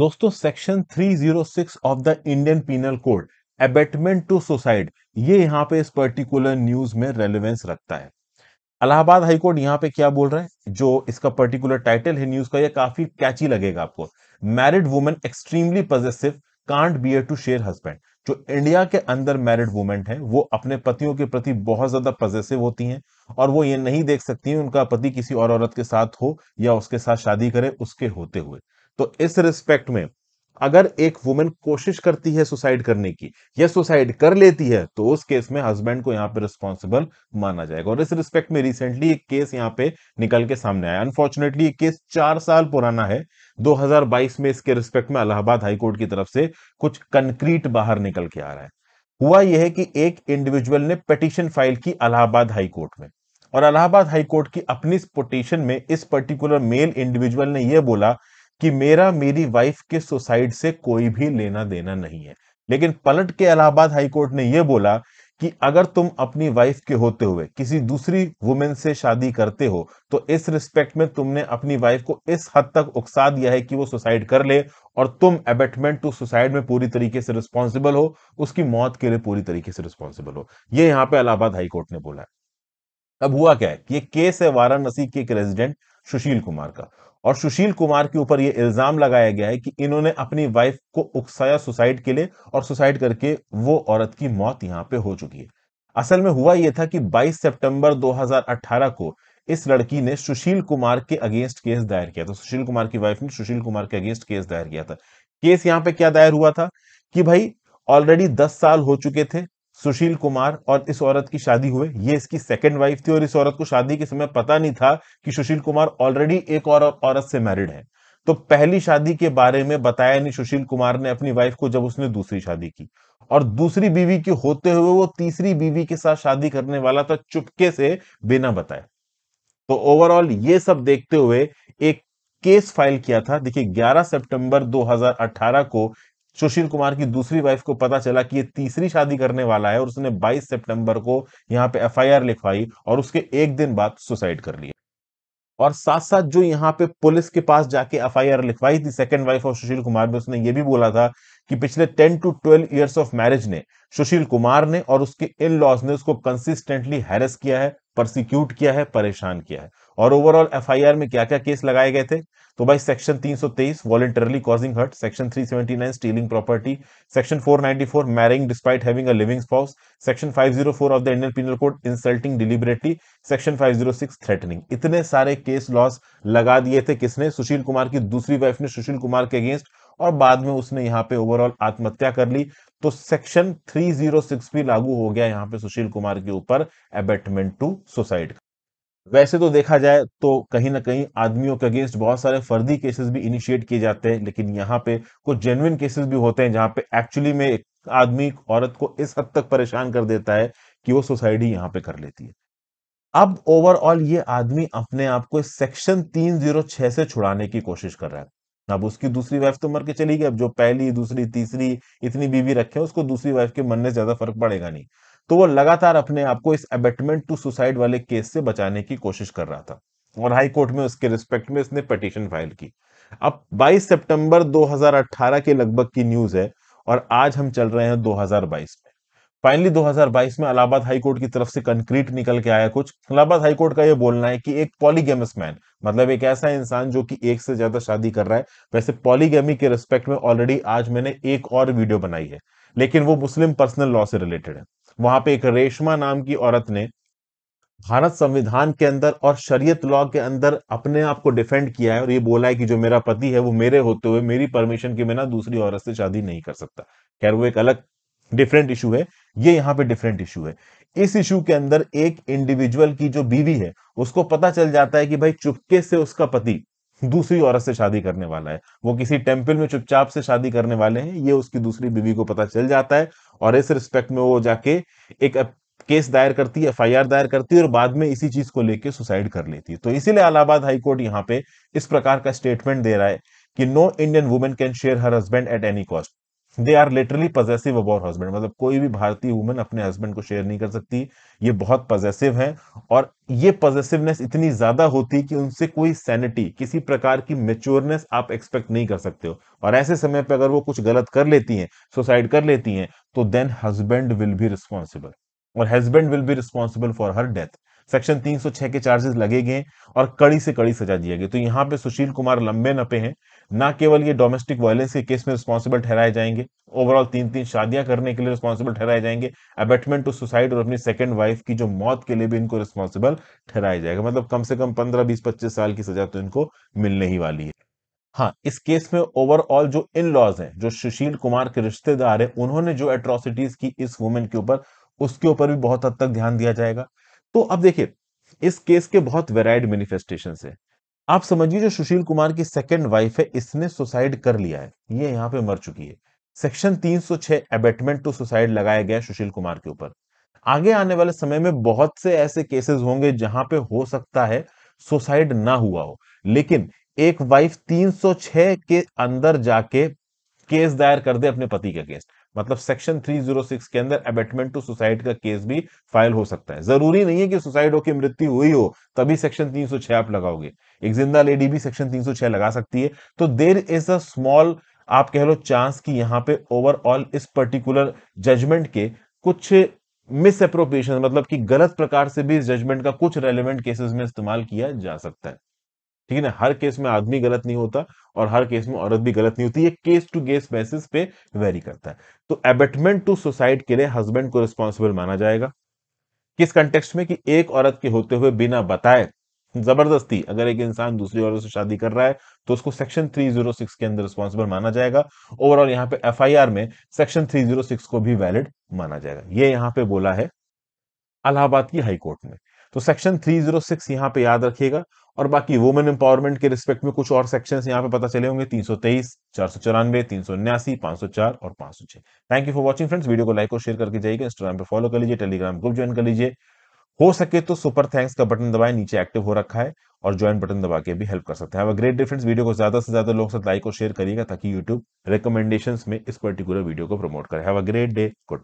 दोस्तों section 306 of the Indian penal code abetment to suicide ये यहाँ पे इस पर्टिकुलर न्यूज में रेलिवेंस रखता है अलाहाबाद हाईकोर्ट यहाँ पे क्या बोल रहा है जो इसका पर्टिकुलर टाइटल है न्यूज का ये काफी कैची लगेगा आपको married women extremely positive can't bear to share husband जो इंडिया के अंदर मैरिड वुमेन है वो अपने पतियों के प्रति बहुत ज्यादा पॉजिटिव होती हैं और वो ये नहीं देख सकती हैं उनका पति किसी और औरत के साथ हो या उसके साथ शादी करे उसके होते हुए तो इस रिस्पेक्ट में अगर एक वुमेन कोशिश करती है सुसाइड करने की या सुसाइड कर लेती है तो उस केस में हस्बैंड को यहां पे रिस्पॉन्सिबल माना जाएगा और इस रिस्पेक्ट में रिसेंटली एक केस यहां पे निकल के सामने आया अनफॉर्चुनेटली ये केस चार साल पुराना है 2022 में इसके रिस्पेक्ट में अलाहाबाद हाईकोर्ट की तरफ से कुछ कंक्रीट बाहर निकल के आ रहा है हुआ यह है कि एक इंडिविजुअल ने पटिशन फाइल की अलाहाबाद हाईकोर्ट में और अलाहाबाद हाईकोर्ट की अपनी पोटिशन में इस पर्टिकुलर मेल इंडिविजुअल ने यह बोला कि मेरा मेरी वाइफ के सुसाइड से कोई भी लेना देना नहीं है लेकिन पलट के इलाहाबाद हाईकोर्ट ने यह बोला कि अगर तुम अपनी वाइफ के होते हुए किसी दूसरी वुमेन से शादी करते हो तो इस रिस्पेक्ट में तुमने अपनी वाइफ को इस हद तक उकसा दिया है कि वो सुसाइड कर ले और तुम एबेटमेंट टू सुसाइड में पूरी तरीके से रिस्पॉन्सिबल हो उसकी मौत के लिए पूरी तरीके से रिस्पॉन्सिबल हो ये यहां पर इलाहाबाद हाईकोर्ट ने बोला अब हुआ क्या है कि ये केस है वाराणसी के एक रेजिडेंट सुशील कुमार का और सुशील कुमार के ऊपर ये इल्जाम लगाया गया है कि इन्होंने अपनी वाइफ को उकसाया सुसाइड के लिए और सुसाइड करके वो औरत की मौत यहाँ पे हो चुकी है असल में हुआ यह था कि 22 सितंबर 2018 को इस लड़की ने सुशील कुमार के अगेंस्ट केस दायर किया था सुशील कुमार की वाइफ ने सुशील कुमार के अगेंस्ट केस दायर किया था केस यहाँ पे क्या दायर हुआ था कि भाई ऑलरेडी दस साल हो चुके थे सुशील कुमार और इस औरत की शादी हुए ये इसकी सेकंड वाइफ थी और इस औरत को शादी के समय पता नहीं था कि सुशील कुमार ऑलरेडी एक और, और औरत से मैरिड है तो पहली शादी के बारे में बताया नहीं सुशील कुमार ने अपनी वाइफ को जब उसने दूसरी शादी की और दूसरी बीवी के होते हुए वो तीसरी बीवी के साथ शादी करने वाला था चुपके से बिना बताए तो ओवरऑल ये सब देखते हुए एक केस फाइल किया था देखिए 11 सितंबर 2018 को सुशील कुमार की दूसरी वाइफ को पता चला कि ये तीसरी शादी करने वाला है और उसने 22 सितंबर को यहाँ पे एफआईआर लिखवाई और उसके एक दिन बाद सुसाइड कर लिया और साथ साथ जो यहाँ पे पुलिस के पास जाके एफ लिखवाई थी second wife of Sushil Kumar में उसने ये भी बोला था कि पिछले ten to twelve years of marriage ने सुशील कुमार ने और उसके इन लॉज ने उसको कंसिस्टेंटली हैरस किया है प्रोसिक्यूट किया है परेशान किया है और ओवरऑल एफआईआर में क्या क्या केस लगाए गए थे तो भाई section 323 voluntarily causing hurt section 379 stealing property section 494 marrying despite having a living spouse section 504 of the Indian penal code insulting deliberately section 506 threatening इतने सारे केस लॉस लगा दिए थे किसने सुशील कुमार की दूसरी वाइफ ने सुशील कुमार के अगेंस्ट और बाद में उसने यहाँ पे ओवरऑल आत्महत्या कर ली तो सेक्शन 306 भी लागू हो गया यहाँ पे सुशील कुमार के ऊपर एबेटमेंट टू सुसाइड वैसे तो देखा जाए तो कहीं ना कहीं आदमियों के अगेंस्ट बहुत सारे फर्दी केसेस भी इनिशिएट किए जाते हैं लेकिन यहाँ पे कुछ जेन्युन केसेस भी होते हैं जहां पे एक्चुअली में एक आदमी औरत को इस हद तक परेशान कर देता है कि वो सुसाइड ही यहाँ पे कर लेती है अब ओवरऑल ये आदमी अपने आप को सेक्शन 306 से छुड़ाने की कोशिश कर रहा है अब उसकी दूसरी वाइफ तो मर के चली गई अब जो पहली दूसरी तीसरी इतनी बीवी रखे उसको दूसरी वाइफ के मरने से ज्यादा फर्क पड़ेगा नहीं तो वो लगातार अपने आप को इस अबेटमेंट टू सुसाइड वाले केस से बचाने की कोशिश कर रहा था और हाई कोर्ट में उसके रिस्पेक्ट में इसने पटिशन फाइल की अब 22 सितंबर 2018 के लगभग की न्यूज है और आज हम चल रहे हैं 2022 में फाइनली 2022 में इलाहाबाद हाईकोर्ट की तरफ से कंक्रीट निकल के आया कुछ इलाहाबाद हाईकोर्ट का यह बोलना है कि एक पॉलीगेमस मैन मतलब एक ऐसा इंसान जो कि एक से ज्यादा शादी कर रहा है वैसे पॉलीगेमी के रिस्पेक्ट में ऑलरेडी आज मैंने एक और वीडियो बनाई है लेकिन वो मुस्लिम पर्सनल लॉ से रिलेटेड है वहां पे एक रेशमा नाम की औरत ने भारत संविधान के अंदर और शरीयत लॉ के अंदर अपने आप को डिफेंड किया है और ये बोला है कि जो मेरा पति है वो मेरे होते हुए मेरी परमिशन के बिना दूसरी औरत से शादी नहीं कर सकता खैर वो एक अलग डिफरेंट इशू है ये यहाँ पे डिफरेंट इशू है इस इशू के अंदर एक इंडिविजुअल की जो बीवी है उसको पता चल जाता है कि भाई चुपके से उसका पति दूसरी औरत से शादी करने वाला है वो किसी टेम्पल में चुपचाप से शादी करने वाले हैं ये उसकी दूसरी बीवी को पता चल जाता है और इस रिस्पेक्ट में वो जाके एक केस दायर करती है एफ दायर करती है और बाद में इसी चीज को लेकर सुसाइड कर लेती है तो इसीलिए अलाहाबाद हाईकोर्ट यहाँ पे इस प्रकार का स्टेटमेंट दे रहा है कि no Indian women can share her husband at any cost they are literally possessive अब और हस्बैंड मतलब कोई भी भारतीय वुमेन अपने हस्बैंड को शेयर नहीं कर सकती ये बहुत पजेसिव है और ये पजेसिवनेस इतनी ज्यादा होती है कि उनसे कोई सैनिटी किसी प्रकार की मेच्योरनेस आप एक्सपेक्ट नहीं कर सकते हो और ऐसे समय पर अगर वो कुछ गलत कर लेती हैं सुसाइड कर लेती हैं तो then husband will be responsible और husband will be responsible for her death section 306 के चार्जेस लगे गए और कड़ी से कड़ी सजा दिया गया तो यहाँ पे सुशील कुमार लंबे नपे हैं ना केवल ये डोमेस्टिक वायलेंस के केस में रिस्पॉन्सिबल ठहराए जाएंगे ओवरऑल तीन तीन शादियां करने के लिए रिस्पॉन्सिबल ठहराए जाएंगे अबेटमेंट टू सुसाइड और अपनी सेकंड वाइफ की जो मौत के लिए भी इनको रिस्पॉन्सिबल ठहराया जाएगा मतलब कम से कम पंद्रह बीस पच्चीस साल की सजा तो इनको मिलने ही वाली है हाँ इस केस में ओवरऑल जो इन लॉज हैं जो सुशील कुमार के रिश्तेदार हैं उन्होंने जो एट्रोसिटीज की इस वुमेन के ऊपर उसके ऊपर भी बहुत हद तक ध्यान दिया जाएगा तो अब देखिए इस केस के बहुत वेराइड मैनिफेस्टेशन है आप समझिए जो सुशील कुमार की सेकेंड वाइफ है इसने सुसाइड कर लिया है ये यहाँ पे मर चुकी है सेक्शन 306 एबेटमेंट टू सुसाइड लगाया गया सुशील कुमार के ऊपर आगे आने वाले समय में बहुत से ऐसे केसेस होंगे जहां पे हो सकता है सुसाइड ना हुआ हो लेकिन एक वाइफ 306 के अंदर जाके केस दायर कर दे अपने पति के अगेंस्ट मतलब सेक्शन 306 के अंदर अबेटमेंट टू सुसाइड का केस भी फाइल हो सकता है जरूरी नहीं है कि सुसाइड होकर मृत्यु हुई हो तभी सेक्शन 306 आप लगाओगे एक जिंदा लेडी भी सेक्शन 306 लगा सकती है तो देर इज अ स्मॉल आप कह लो चांस कि यहाँ पे ओवरऑल इस पर्टिकुलर जजमेंट के कुछ मिस मतलब कि गलत प्रकार से भी इस जजमेंट का कुछ रेलिवेंट केसेस में इस्तेमाल किया जा सकता है ठीक है ना हर केस में आदमी गलत नहीं होता और हर केस में औरत भी गलत नहीं होती ये केस टू केस बेसिस पे वेरी करता है तो एबेटमेंट टू सुसाइड के लिए हस्बैंड को रिस्पॉन्सिबल माना जाएगा किस कंटेक्स्ट में कि एक औरत के होते हुए बिना बताए जबरदस्ती अगर एक इंसान दूसरी औरत से शादी कर रहा है तो उसको सेक्शन 306 के अंदर रिस्पॉन्सिबल माना जाएगा ओवरऑल यहाँ पे एफ में सेक्शन 306 को भी वैलिड माना जाएगा ये यहाँ पे बोला है अलाहाबाद की हाईकोर्ट में तो सेक्शन 306 जीरो सिक्स यहाँ पे याद रखिएगा और बाकी वुमेन एम्पावरमेंट के रिस्पेक्ट में कुछ और सेक्शन यहाँ पे पता चले होंगे तीन सौ तेईस चार सौ चौरानवे तीन सौ उन्यासी पांच सौ चार और पांच सौ छह thank you for watching friends video को लाइक और शेयर करके जाइएगा इंस्टाग्राम पे फॉलो कर लीजिए टेलीग्राम ग्रुप ज्वाइन कर लीजिए हो सके तो सुपर थैंक्स का बटन दबाए नीचे एक्टिव हो रखा है और ज्वाइन बटन दबा के भी हेल्प कर सकते हैं ग्रेट डिफरेंस वीडियो को ज्यादा से ज्यादा लोग लाइक और शेयर करिएगा ताकि यूट्यूब रिकमेंडेशन में इस पर्टिकुलर वीडियो को प्रमोट करें है ग्रेट डे गुड